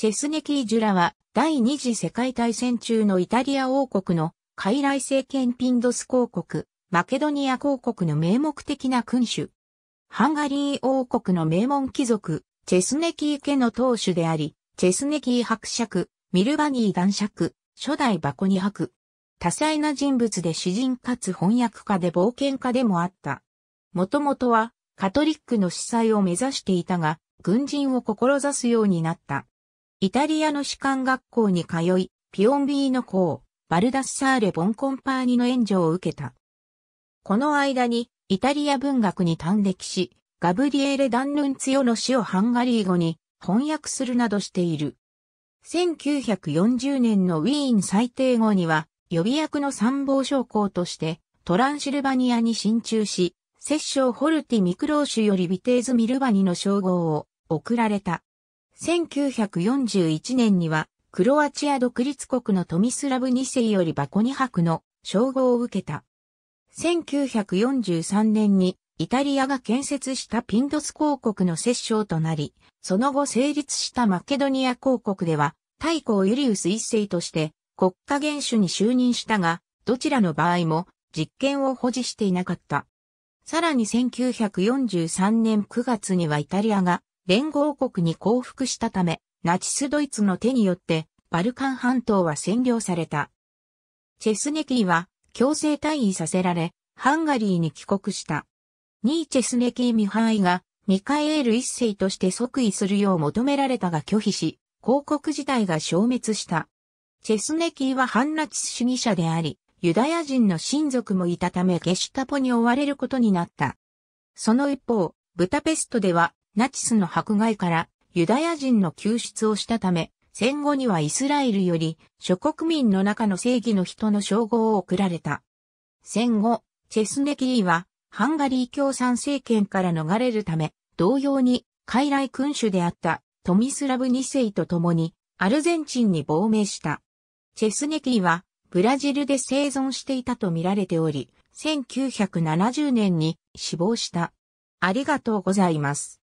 チェスネキー・ジュラは第二次世界大戦中のイタリア王国の傀儡政権ピンドス公国、マケドニア公国の名目的な君主。ハンガリー王国の名門貴族、チェスネキー家の当主であり、チェスネキー伯爵、ミルバニー男爵、初代バコニ伯。多彩な人物で詩人かつ翻訳家で冒険家でもあった。もともとはカトリックの司祭を目指していたが、軍人を志すようになった。イタリアの士官学校に通い、ピオンビーの校、バルダッサーレ・ボンコンパーニの援助を受けた。この間に、イタリア文学に端歴し、ガブリエーレ・ダンヌンツヨの詩をハンガリー語に翻訳するなどしている。1940年のウィーン最低後には、予備役の参謀将校として、トランシルバニアに進駐し、摂政ホルティ・ミクローシュよりビテーズ・ミルバニの称号を贈られた。1941年には、クロアチア独立国のトミスラブ2世よりバコニ博の称号を受けた。1943年にイタリアが建設したピンドス公国の摂政となり、その後成立したマケドニア公国では、太閤ユリウス一世として国家元首に就任したが、どちらの場合も実権を保持していなかった。さらに1943年9月にはイタリアが連合国に降伏したため、ナチスドイツの手によってバルカン半島は占領された。チェスネキーは強制退位させられ、ハンガリーに帰国した。ニーチェスネキー・ミハイがミカエール一世として即位するよう求められたが拒否し、広告自体が消滅した。チェスネキーは反ナチス主義者であり、ユダヤ人の親族もいたためゲシュタポに追われることになった。その一方、ブタペストではナチスの迫害からユダヤ人の救出をしたため、戦後にはイスラエルより諸国民の中の正義の人の称号を贈られた。戦後、チェスネキーはハンガリー共産政権から逃れるため、同様に傀儡君主であったトミスラブ2世と共にアルゼンチンに亡命した。チェスネキーはブラジルで生存していたと見られており、1970年に死亡した。ありがとうございます。